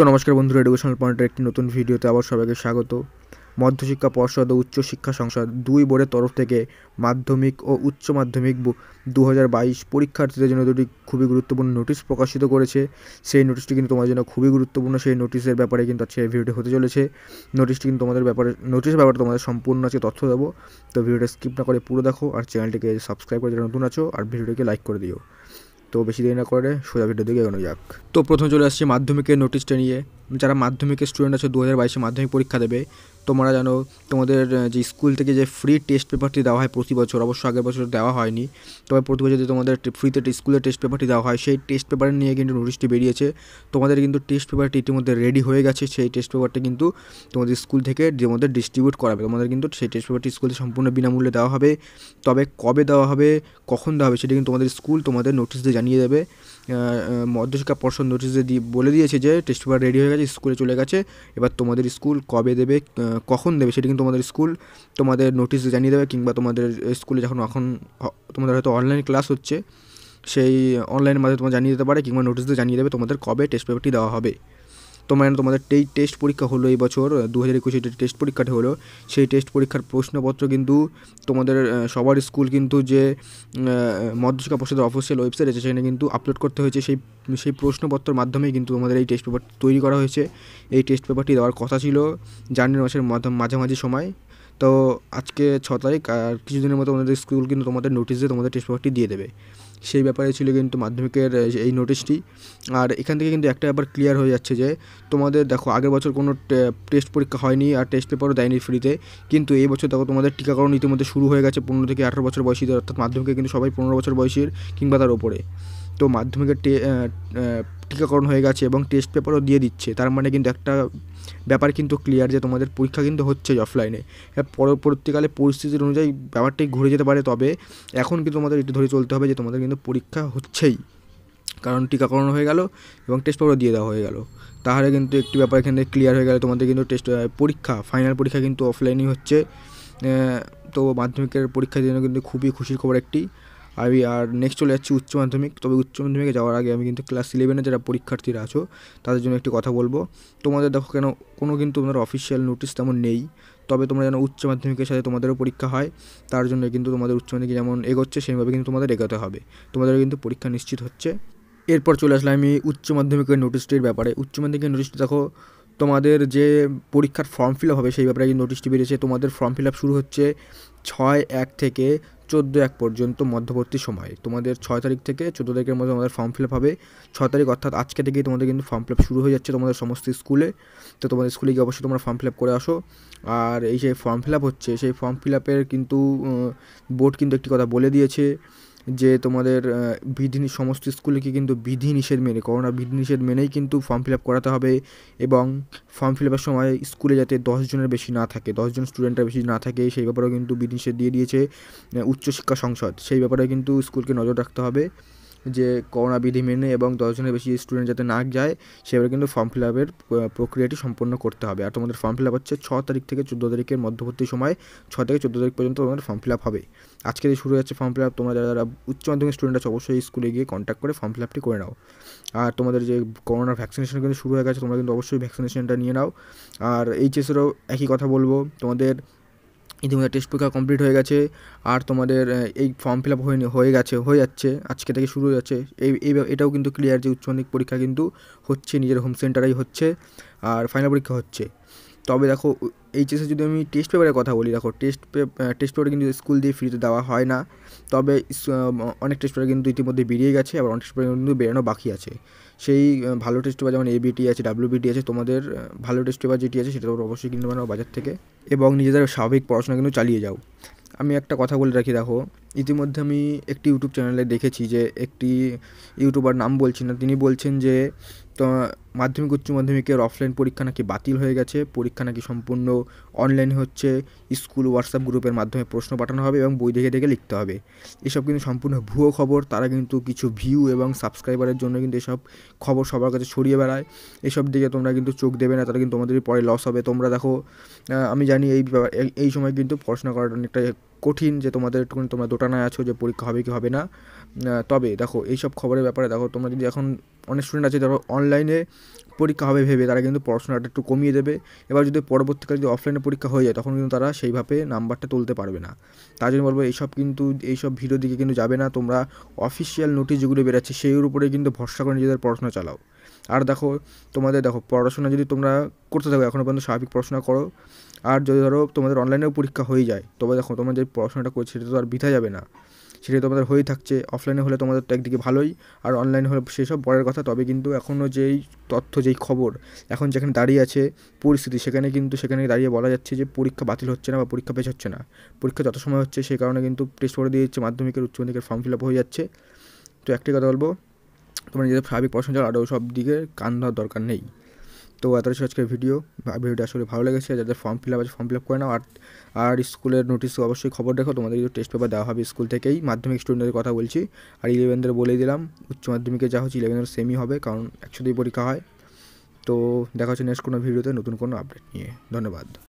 তো নমস্কার বন্ধুরা এডুকেশনাল পয়েন্টের একটি নতুন ভিডিওতে আবার সবাইকে স্বাগত মধ্যশিক্ষা পর্ষদ ও উচ্চশিক্ষা সংসদ দুই বোর্ডের তরফ থেকে মাধ্যমিক ও উচ্চ মাধ্যমিক দু পরীক্ষার্থীদের জন্য দুটি খুবই গুরুত্বপূর্ণ নোটিশ প্রকাশিত করেছে সেই নোটিশটি কিন্তু তোমার জন্য খুবই গুরুত্বপূর্ণ সেই নোটিশের ব্যাপারে কিন্তু আজকে ভিডিওটি হতে চলেছে নোটিশটি কিন্তু তোমাদের ব্যাপারে নোটিশের ব্যাপারে তোমাদের সম্পূর্ণ আছে তথ্য দেবো তো ভিডিওটা স্কিপ না করে পুরো দেখো আর চ্যানেলটিকে সাবস্ক্রাইব করে যারা নতুন আছো আর ভিডিওটিকে লাইক করে দিও তো বেশি দেরি না করে সোজা ভিডিও দিকে এগোনো যাক তো প্রথমে চলে আসছি মাধ্যমিকের নোটিশটা নিয়ে যারা মাধ্যমিকের স্টুডেন্ট আছে দু হাজার বাইশে মাধ্যমিক পরীক্ষা দেবে তোমরা জানো তোমাদের যে স্কুল থেকে যে ফ্রি টেস্ট পেপারটি দেওয়া হয় প্রতি বছর অবশ্য আগের বছর দেওয়া হয়নি তবে প্রতি বছর যদি তোমাদের ফ্রিতে স্কুলের টেস্ট পেপারটি দেওয়া হয় সেই টেস্ট পেপার নিয়ে কিন্তু নোটিশটি বেরিয়েছে তোমাদের কিন্তু টেস্ট পেপারটি ইতিমধ্যে রেডি হয়ে গেছে সেই টেস্ট পেপারটি কিন্তু তোমাদের স্কুল থেকে তোমাদের ডিস্ট্রিবিউট করাবে তোমাদের কিন্তু সেই টেস্ট পেপারটি স্কুলে সম্পূর্ণ বিনামূল্যে দেওয়া হবে তবে কবে দেওয়া হবে কখন দেওয়া হবে সেটা কিন্তু তোমাদের স্কুল তোমাদের নোটিশ দিয়ে জানিয়ে দেবে মধ্যশিক্ষা পর্ষদ নোটিশ দিয়ে বলে দিয়েছে যে টেস্ট পেপার রেডি হয়ে গেছে স্কুলে চলে গেছে এবার তোমাদের স্কুল কবে দেবে কখন দেবে সেটি কিন্তু তোমাদের স্কুল তোমাদের নোটিশ জানিয়ে দেবে কিংবা তোমাদের স্কুলে যখন এখন তোমাদের হয়তো অনলাইন ক্লাস হচ্ছে সেই অনলাইনের মাধ্যমে তোমার জানিয়ে দিতে পারে কিংবা নোটিশ দিয়ে জানিয়ে দেবে তোমাদের কবে টেস্ট পেপারটি দেওয়া হবে তোমার তোমাদের এই টেস্ট পরীক্ষা হলো এই বছর দু হাজার একুশে টেস্ট পরীক্ষাটা হলো সেই টেস্ট পরীক্ষার প্রশ্নপত্র কিন্তু তোমাদের সবার স্কুল কিন্তু যে মধ্যশিক্ষা পর্ষদের অফিসিয়াল ওয়েবসাইট আছে সেখানে কিন্তু আপলোড করতে হয়েছে সেই সেই প্রশ্নপত্রের মাধ্যমেই কিন্তু তোমাদের এই টেস্ট পেপার তৈরি করা হয়েছে এই টেস্ট পেপারটি দেওয়ার কথা ছিল জানুয়ারি মাসের মাঝামাঝি সময় তো আজকে ছ তারিখ আর কিছুদিনের মতো আমাদের স্কুল কিন্তু তোমাদের নোটিশ দিয়ে তোমাদের টেস্ট পেপারটি দিয়ে দেবে সেই ব্যাপারে ছিল কিন্তু মাধ্যমিকের এই নোটিশটি আর এখান থেকে কিন্তু একটা ব্যাপার ক্লিয়ার হয়ে যাচ্ছে যে তোমাদের দেখো আগের বছর কোনো টেস্ট পরীক্ষা হয়নি আর টেস্ট পেপারও দেয়নি ফ্রিতে কিন্তু এই বছর দেখো তোমাদের টিকাকরণ ইতিমধ্যে শুরু হয়ে গেছে পনেরো থেকে আঠারো বছর বয়সীদের অর্থাৎ মাধ্যমিকে কিন্তু সবাই পনেরো বছর বয়সীর কিংবা তার ওপরে তো মাধ্যমিকের টিকাকরণ হয়ে গেছে এবং টেস্ট পেপারও দিয়ে দিচ্ছে তার মানে কিন্তু একটা ব্যাপার কিন্তু ক্লিয়ার যে তোমাদের পরীক্ষা কিন্তু হচ্ছে অফলাইনে পরবর্তীকালে পরিস্থিতির অনুযায়ী ব্যাপারটাই ঘুরে যেতে পারে তবে এখন কিন্তু তোমাদের এটা ধরে চলতে হবে যে তোমাদের কিন্তু পরীক্ষা হচ্ছেই কারণ টিকাকরণ হয়ে গেল এবং টেস্ট পেপারও দিয়ে দেওয়া হয়ে গেল তাহলে কিন্তু একটি ব্যাপার এখানে ক্লিয়ার হয়ে গেলে তোমাদের কিন্তু টেস্ট পরীক্ষা ফাইনাল পরীক্ষা কিন্তু অফলাইনই হচ্ছে তো মাধ্যমিকের পরীক্ষার জন্য কিন্তু খুবই খুশির খবর একটি আমি আর নেক্সট চলে যাচ্ছি উচ্চ মাধ্যমিক তবে উচ্চ মাধ্যমিকে যাওয়ার আগে আমি কিন্তু ক্লাস ইলেভেনে যারা পরীক্ষার্থীরা আছো তাদের জন্য একটি কথা বলবো তোমাদের দেখো কেন কোনো কিন্তু তোমাদের অফিসিয়াল নোটিশ তেমন নেই তবে তোমরা যেন উচ্চ মাধ্যমিকের সাথে তোমাদেরও পরীক্ষা হয় তার জন্য কিন্তু তোমাদের উচ্চ মাধ্যমিক যেমন এগোচ্ছে সেইভাবে কিন্তু তোমাদের এগোতে হবে তোমাদেরও কিন্তু পরীক্ষা নিশ্চিত হচ্ছে এরপর চলে আসলে আমি উচ্চ মাধ্যমিকের নোটিশটির ব্যাপারে উচ্চ মাধ্যমিকের নোটিশটি দেখো তোমাদের যে পরীক্ষার ফর্ম ফিল আপ হবে সেই ব্যাপারে নোটিশটি বেরিয়েছে তোমাদের ফর্ম ফিল আপ শুরু হচ্ছে ছয় এক থেকে চোদ্দো এক পর্যন্ত মধ্যবর্তী সময় তোমাদের ছয় তারিখ থেকে চোদ্দো তারিখের মধ্যে তোমাদের ফর্ম ফিল আপ হবে ছয় তারিখ অর্থাৎ আজকে থেকেই তোমাদের কিন্তু ফর্ম ফিল আপ শুরু হয়ে যাচ্ছে তোমাদের সমস্ত স্কুলে তো তোমাদের স্কুলে গিয়ে অবশ্যই তোমরা ফর্ম ফিল আপ করে আসো আর এই যে ফর্ম ফিল আপ হচ্ছে সেই ফর্ম ফিল আপের কিন্তু বোর্ড কিন্তু একটি কথা বলে দিয়েছে যে তোমাদের বিধি সমস্ত স্কুলকে কিন্তু বিধি নিষেধ মেনে করোনা বিধি নিষেধ মেনেই কিন্তু ফর্ম ফিল আপ করাতে হবে এবং ফর্ম ফিল আপের সময় স্কুলে যাতে দশজনের বেশি না থাকে দশজন স্টুডেন্টের বেশি না থাকে সেই ব্যাপারেও কিন্তু বিধি নিষেধ দিয়ে দিয়েছে উচ্চশিক্ষা সংসদ সেই ব্যাপারে কিন্তু স্কুলকে নজর রাখতে হবে যে করোনা বিধি মেনে এবং দশজনের বেশি স্টুডেন্ট যাতে না যায় সেভাবে কিন্তু ফর্ম ফিল আপের প্রক্রিয়াটি সম্পন্ন করতে হবে আর তোমাদের ফর্ম ফিল আপ হচ্ছে ছ তারিখ থেকে চোদ্দো তারিখের মধ্যবর্তী সময় ছ থেকে চোদ্দো তারিখ পর্যন্ত তোমাদের ফর্ম ফিল আপ হবে আজকে শুরু হচ্ছে ফর্ম ফিল আপ তোমরা যারা যারা উচ্চ মাধ্যমিক স্টুডেন্ট আছে অবশ্যই স্কুলে গিয়ে কন্ট্যাক্ট করে ফর্ম ফিল আপটি করে নাও আর তোমাদের যে করোনার ভ্যাকসিনেশন কিন্তু শুরু হয়ে গেছে তোমরা কিন্তু অবশ্যই ভ্যাকসিনেশনটা নিয়ে নাও আর এইচএসেরও একই কথা বলবো তোমাদের ইতিমধ্যে টেস্ট পরীক্ষা কমপ্লিট হয়ে গেছে আর তোমাদের এই ফর্ম ফিল আপ হয়ে হয়ে গেছে হয়ে যাচ্ছে আজকে থেকে শুরু হয়ে যাচ্ছে এই এই এটাও কিন্তু ক্লিয়ার যে উচ্চমাধ্যমিক পরীক্ষা কিন্তু হচ্ছে নিজের হোম সেন্টারেই হচ্ছে আর ফাইনাল পরীক্ষা হচ্ছে তবে দেখো এইচএসে যদি আমি টেস্ট পেপারের কথা বলি দেখো টেস্ট পেপার টেস্ট পেপার কিন্তু স্কুল দিয়ে ফ্রিতে দেওয়া হয় না তবে অনেক টেস্ট পেপার কিন্তু ইতিমধ্যে বেরিয়ে গেছে আবার অনেক টেস্ট পেপার কিন্তু বেরোনো বাকি আছে সেই ভালো টেস্ট পেপার যেমন এবিটি আছে ডাব্লিউবিটি আছে তোমাদের ভালো টেস্ট পেপার যেটি আছে সেটা তোমরা অবশ্যই কিনতে পারো বাজার থেকে এবং নিজেদের স্বাভাবিক পড়াশোনা কিন্তু চালিয়ে যাও আমি একটা কথা বলে রাখি দেখো ইতিমধ্যে আমি একটি ইউটিউব চ্যানেলে দেখেছি যে একটি ইউটিউবার নাম বলছি না তিনি বলছেন যে তো মাধ্যমিক উচ্চ মাধ্যমিকের অফলাইন পরীক্ষা নাকি বাতিল হয়ে গেছে পরীক্ষা নাকি সম্পূর্ণ অনলাইন হচ্ছে স্কুল হোয়াটসঅ্যাপ গ্রুপের মাধ্যমে প্রশ্ন পাঠানো হবে এবং বই দেখে দেখে লিখতে হবে এসব কিন্তু সম্পূর্ণ ভুয়ো খবর তারা কিন্তু কিছু ভিউ এবং সাবস্ক্রাইবারের জন্য কিন্তু এসব খবর সবার কাছে ছড়িয়ে বেড়ায় এসব দিকে তোমরা কিন্তু চোখ দেবে না তারা কিন্তু তোমাদেরই পরে লস হবে তোমরা দেখো আমি জানি এই এই সময় কিন্তু পড়াশোনা করাটা অনেকটা কঠিন যে তোমাদের একটুখানি তোমরা দোটানায় আছো যে পরীক্ষা হবে কি হবে না তবে দেখো এইসব খবরের ব্যাপারে দেখো তোমরা যদি এখন অনেক স্টুডেন্ট আছে ধরো অনলাইনে পরীক্ষা হবে ভেবে তারা কিন্তু পড়াশোনাটা একটু কমিয়ে দেবে এবার যদি পরবর্তীকালে যদি অফলাইনে পরীক্ষা হয়ে যায় তখন কিন্তু তারা সেইভাবে নাম্বারটা তুলতে পারবে না তার জন্য বলবো এইসব কিন্তু এইসব ভিডিও দিকে কিন্তু যাবে না তোমরা অফিসিয়াল নোটিশ যেগুলো বেরোচ্ছে সেই উপরে কিন্তু ভরসা করে নিজেদের পড়াশোনা চালাও আর দেখো তোমাদের দেখো পড়াশোনা যদি তোমরা করতে থাকো এখনও পর্যন্ত স্বাভাবিক পড়াশোনা করো আর যদি ধরো তোমাদের অনলাইনেও পরীক্ষা হয়ে যায় তবে দেখো তোমরা যে পড়াশোনাটা করছে সেটা তো আর বৃথা যাবে না সেটা তোমাদের হয়েই থাকছে অফলাইনে হলে তোমাদের তো একদিকে ভালোই আর অনলাইনে হলে সেসব পরের কথা তবে কিন্তু এখনও যেই তথ্য যেই খবর এখন যেখানে দাঁড়িয়ে আছে পরিস্থিতি সেখানে কিন্তু সেখানে দাঁড়িয়ে বলা যাচ্ছে যে পরীক্ষা বাতিল হচ্ছে না বা পরীক্ষা পেশ হচ্ছে না পরীক্ষা যত সময় হচ্ছে সেই কারণে কিন্তু টেস্ট করে দিয়ে যাচ্ছে মাধ্যমিকের উচ্চ মাধ্যমিকের ফর্ম ফিল আপ হয়ে যাচ্ছে তো একটি কথা বলবো তোমার নিজেদের স্বাভাবিক পড়াশোনা চাও আরও সব দিকে কান দেওয়ার দরকার নেই তো এতটাই আজকের ভিডিও ভিডিওটা আসলে ভালো লেগেছে যাদের ফর্ম ফিল আপ আছে ফর্ম ফিল আপ করে নাও আর আর স্কুলের নোটিস অবশ্যই খবর দেখো তোমাদের কিন্তু টেস্ট পেপার দেওয়া হবে স্কুল থেকেই মাধ্যমিক স্টুডেন্টদের কথা বলছি আর ইলেভেনদের বলে দিলাম উচ্চ মাধ্যমিকে যা হচ্ছে ইলেভেনের সেমই হবে কারণ একশো পরীক্ষা হয় তো দেখা হচ্ছে নেক্সট কোনো ভিডিওতে নতুন কোনো আপডেট নিয়ে ধন্যবাদ